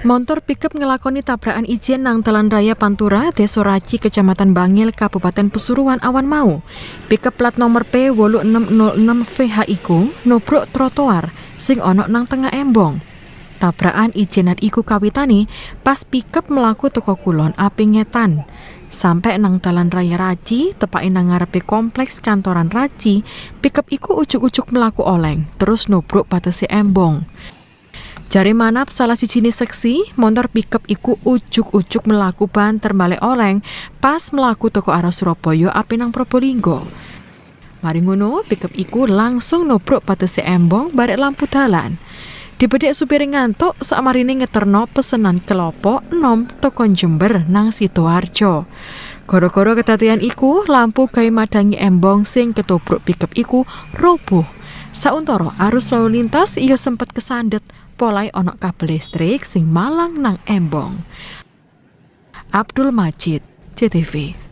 Motor pickup ngelakoni tabrakan ijen nang Talan Raya Pantura, Desa Raci, Kecamatan Bangil, Kabupaten Pesuruan, Awan Mau. Pickup plat nomor P 8606 VH iku nobrok trotoar sing onok nang tengah embong. Tabrakan ijenan iku kawitani pas pickup melaku toko kulon api ngetan. Sampai nang Talan Raya Raci, tepak nang ngarepe kompleks kantoran Raci, pickup iku ujuk-ujuk melaku oleng, terus nobrok batasi embong. Jari manap salah jenis seksi, motor pickup iku ujuk-ujuk melaku terbalik terbalik oleng pas melaku toko arah Surabaya api nang Probolinggo. Mari ngono, pickup iku langsung nobrok si embong barek lampu dalan. Dibedek supir ngantuk sakmarine ngeterno pesenan kelopo nom toko Jember nang Sidoarjo. Goro-goro ketatian iku, lampu kai madangi embong sing ketobrok pickup iku roboh Sauntoro arus lalu lintas ia sempat kesandet polai onok kabel listrik sing malang nang embong. Abdul Majid, CTV.